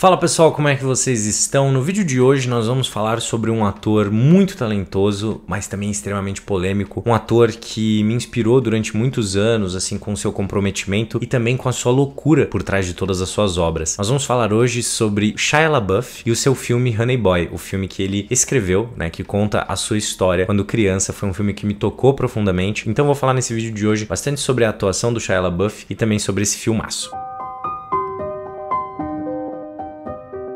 Fala pessoal, como é que vocês estão? No vídeo de hoje nós vamos falar sobre um ator muito talentoso, mas também extremamente polêmico, um ator que me inspirou durante muitos anos, assim, com seu comprometimento e também com a sua loucura por trás de todas as suas obras. Nós vamos falar hoje sobre Shia LaBeouf e o seu filme Honey Boy, o filme que ele escreveu, né, que conta a sua história quando criança, foi um filme que me tocou profundamente. Então vou falar nesse vídeo de hoje bastante sobre a atuação do Shia LaBeouf e também sobre esse filmaço.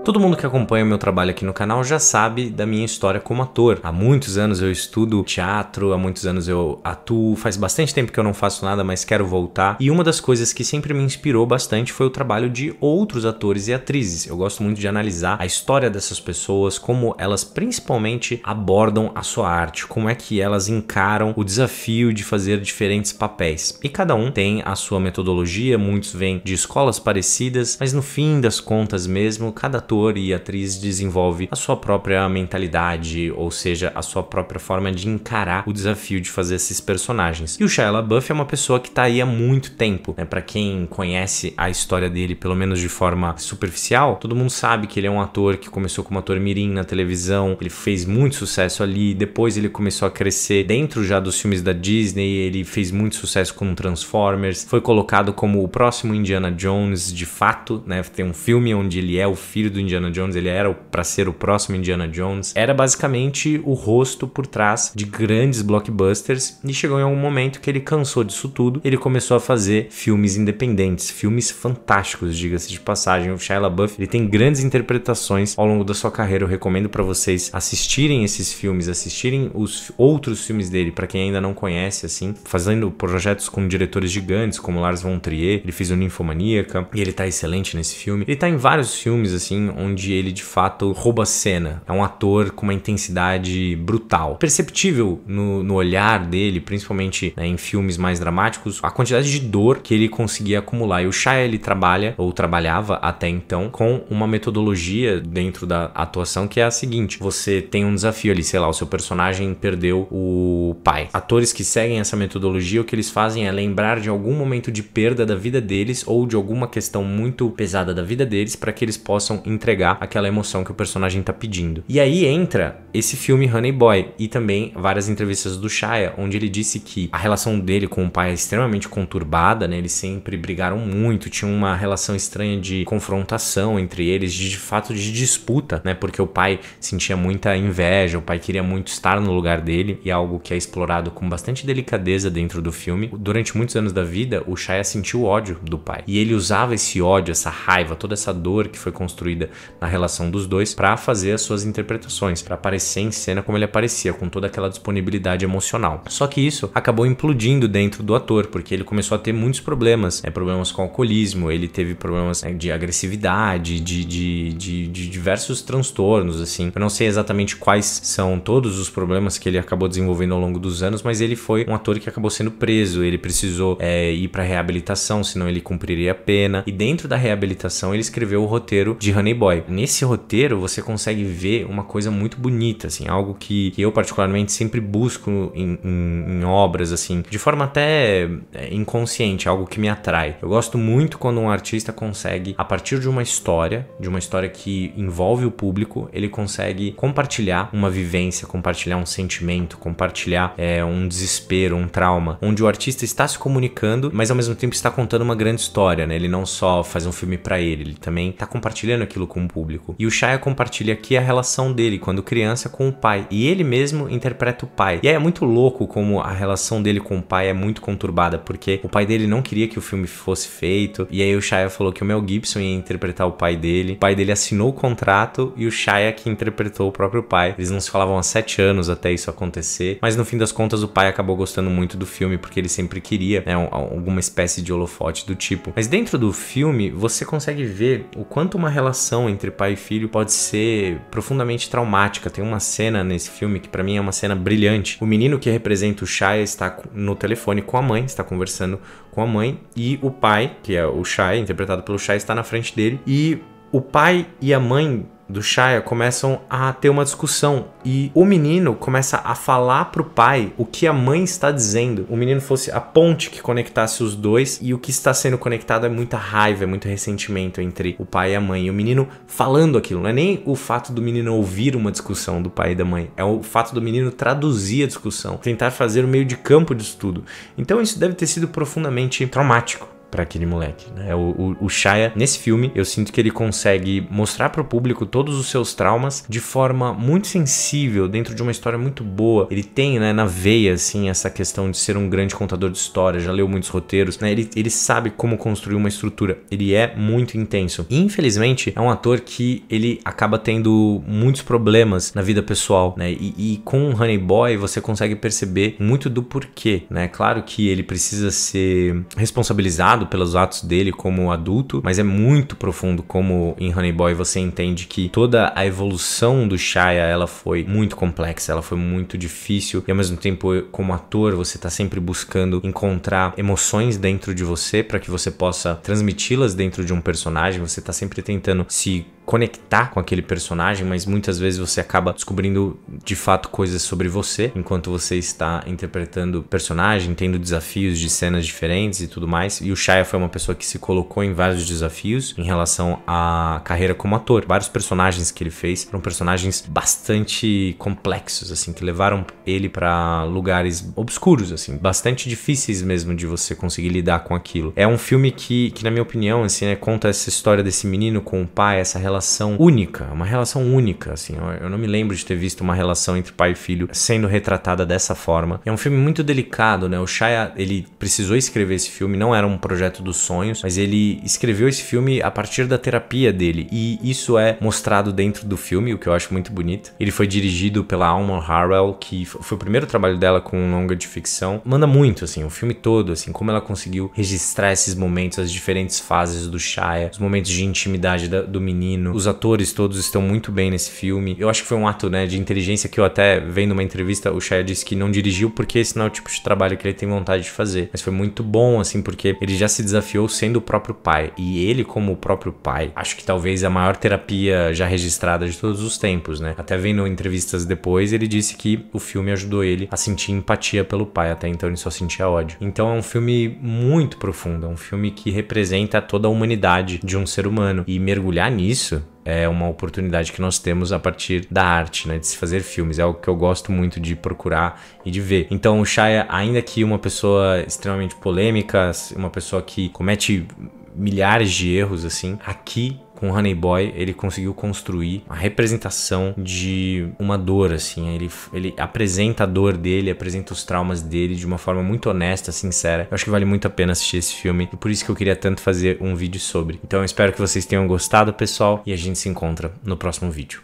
Todo mundo que acompanha o meu trabalho aqui no canal já sabe da minha história como ator. Há muitos anos eu estudo teatro, há muitos anos eu atuo, faz bastante tempo que eu não faço nada, mas quero voltar. E uma das coisas que sempre me inspirou bastante foi o trabalho de outros atores e atrizes. Eu gosto muito de analisar a história dessas pessoas, como elas principalmente abordam a sua arte, como é que elas encaram o desafio de fazer diferentes papéis. E cada um tem a sua metodologia, muitos vêm de escolas parecidas, mas no fim das contas mesmo, cada ator ator e atriz desenvolve a sua própria mentalidade, ou seja, a sua própria forma de encarar o desafio de fazer esses personagens. E o Shia LaBeouf é uma pessoa que tá aí há muito tempo, né? Para quem conhece a história dele, pelo menos de forma superficial, todo mundo sabe que ele é um ator que começou como ator mirim na televisão, ele fez muito sucesso ali, depois ele começou a crescer dentro já dos filmes da Disney, ele fez muito sucesso com Transformers, foi colocado como o próximo Indiana Jones de fato, né? Tem um filme onde ele é o filho do Indiana Jones, ele era para ser o próximo Indiana Jones, era basicamente o rosto por trás de grandes blockbusters e chegou em algum momento que ele cansou disso tudo, ele começou a fazer filmes independentes, filmes fantásticos, diga-se de passagem. O Shia LaBeouf, ele tem grandes interpretações ao longo da sua carreira. Eu recomendo para vocês assistirem esses filmes, assistirem os outros filmes dele, para quem ainda não conhece assim, fazendo projetos com diretores gigantes como Lars von Trier, ele fez o Ninfomaníaca e ele tá excelente nesse filme. Ele tá em vários filmes assim, onde ele de fato rouba a cena. É um ator com uma intensidade brutal. Perceptível no, no olhar dele, principalmente né, em filmes mais dramáticos, a quantidade de dor que ele conseguia acumular. E o Shia, ele trabalha, ou trabalhava até então, com uma metodologia dentro da atuação que é a seguinte: você tem um desafio ali, sei lá, o seu personagem perdeu o pai. Atores que seguem essa metodologia, o que eles fazem é lembrar de algum momento de perda da vida deles ou de alguma questão muito pesada da vida deles para que eles possam entender entregar aquela emoção que o personagem tá pedindo. E aí entra esse filme Honey Boy e também várias entrevistas do Shia, onde ele disse que a relação dele com o pai é extremamente conturbada, né? Eles sempre brigaram muito, tinha uma relação estranha de confrontação entre eles, de, de fato de disputa, né? Porque o pai sentia muita inveja, o pai queria muito estar no lugar dele e é algo que é explorado com bastante delicadeza dentro do filme. Durante muitos anos da vida, o Shia sentiu ódio do pai e ele usava esse ódio, essa raiva, toda essa dor que foi construída na relação dos dois para fazer as suas interpretações, para aparecer em cena como ele aparecia, com toda aquela disponibilidade emocional. Só que isso acabou implodindo dentro do ator, porque ele começou a ter muitos problemas, né, problemas com alcoolismo, ele teve problemas né, de agressividade, de, de, de, de diversos transtornos, assim. Eu não sei exatamente quais são todos os problemas que ele acabou desenvolvendo ao longo dos anos, mas ele foi um ator que acabou sendo preso, ele precisou é, ir para reabilitação, senão ele cumpriria a pena. E dentro da reabilitação ele escreveu o roteiro de Honey Playboy. Nesse roteiro você consegue ver uma coisa muito bonita, assim, algo que, que eu particularmente sempre busco em, em, em, obras, assim, de forma até é, inconsciente, algo que me atrai. Eu gosto muito quando um artista consegue, a partir de uma história, de uma história que envolve o público, ele consegue compartilhar uma vivência, compartilhar um sentimento, compartilhar é, um desespero, um trauma, onde o artista está se comunicando, mas ao mesmo tempo está contando uma grande história, né? Ele não só faz um filme para ele, ele também está compartilhando aquilo com o público. E o Shia compartilha aqui a relação dele quando criança com o pai, e ele mesmo interpreta o pai. E aí é muito louco como a relação dele com o pai é muito conturbada, porque o pai dele não queria que o filme fosse feito, e aí o Shia falou que o Mel Gibson ia interpretar o pai dele, o pai dele assinou o contrato e o Shia que interpretou o próprio pai. Eles não se falavam há sete anos até isso acontecer, mas no fim das contas o pai acabou gostando muito do filme porque ele sempre queria né, alguma espécie de holofote do tipo. Mas dentro do filme você consegue ver o quanto uma relação relação entre pai e filho pode ser profundamente traumática. Tem uma cena nesse filme que para mim é uma cena brilhante. O menino que representa o Shai está no telefone com a mãe, está conversando com a mãe e o pai, que é o Shai, interpretado pelo Shai, está na frente dele e o pai e a mãe do Shia começam a ter uma discussão e o menino começa a falar pro pai o que a mãe está dizendo. O menino fosse a ponte que conectasse os dois e o que está sendo conectado é muita raiva, é muito ressentimento entre o pai e a mãe. E o menino falando aquilo, não é nem o fato do menino ouvir uma discussão do pai e da mãe, é o fato do menino traduzir a discussão, tentar fazer o meio de campo disso tudo. Então isso deve ter sido profundamente traumático para aquele moleque. Né? O, o, o Shia, nesse filme, eu sinto que ele consegue mostrar para o público todos os seus traumas de forma muito sensível, dentro de uma história muito boa. Ele tem, né, na veia, assim, essa questão de ser um grande contador de história, já leu muitos roteiros, né? Ele, ele sabe como construir uma estrutura. Ele é muito intenso. E, infelizmente, é um ator que ele acaba tendo muitos problemas na vida pessoal, né? E, e com o Honey Boy você consegue perceber muito do porquê, né? Claro que ele precisa ser responsabilizado pelos atos dele como adulto, mas é muito profundo como em Honey Boy você entende que toda a evolução do Shia, ela foi muito complexa, ela foi muito difícil e ao mesmo tempo como ator você tá sempre buscando encontrar emoções dentro de você para que você possa transmiti-las dentro de um personagem, você tá sempre tentando se conectar com aquele personagem, mas muitas vezes você acaba descobrindo de fato coisas sobre você enquanto você está interpretando personagem, tendo desafios de cenas diferentes e tudo mais. E o Shia foi uma pessoa que se colocou em vários desafios em relação à carreira como ator. Vários personagens que ele fez foram personagens bastante complexos, assim, que levaram ele para lugares obscuros, assim, bastante difíceis mesmo de você conseguir lidar com aquilo. É um filme que, que na minha opinião, assim, né, conta essa história desse menino com o pai, essa relação relação única, uma relação única, assim. Eu, não me lembro de ter visto uma relação entre pai e filho sendo retratada dessa forma. É um filme muito delicado, né? O Shia, ele precisou escrever esse filme, não era um projeto dos sonhos, mas ele escreveu esse filme a partir da terapia dele e isso é mostrado dentro do filme, o que eu acho muito bonito. Ele foi dirigido pela Alma Harwell, que foi o primeiro trabalho dela com um longa de ficção. Manda muito, assim, o filme todo, assim, como ela conseguiu registrar esses momentos, as diferentes fases do Shia, os momentos de intimidade da, do menino, feminino. Os atores todos estão muito bem nesse filme. Eu acho que foi um ato, né, de inteligência que eu até vendo uma entrevista, o Shia disse que não dirigiu porque esse não é o tipo de trabalho que ele tem vontade de fazer. Mas foi muito bom, assim, porque ele já se desafiou sendo o próprio pai. E ele, como o próprio pai, acho que talvez a maior terapia já registrada de todos os tempos, né? Até vendo entrevistas depois, ele disse que o filme ajudou ele a sentir empatia pelo pai, até então ele só sentia ódio. Então é um filme muito profundo, é um filme que representa toda a humanidade de um ser humano. E mergulhar nisso isso é uma oportunidade que nós temos a partir da arte, né, de se fazer filmes. É o que eu gosto muito de procurar e de ver. Então, o Shia, ainda que uma pessoa extremamente polêmica, uma pessoa que comete milhares de erros assim, aqui com Honey Boy, ele conseguiu construir a representação de uma dor, assim. Ele, ele apresenta a dor dele, apresenta os traumas dele de uma forma muito honesta, sincera. Eu acho que vale muito a pena assistir esse filme e por isso que eu queria tanto fazer um vídeo sobre. Então eu espero que vocês tenham gostado, pessoal, e a gente se encontra no próximo vídeo.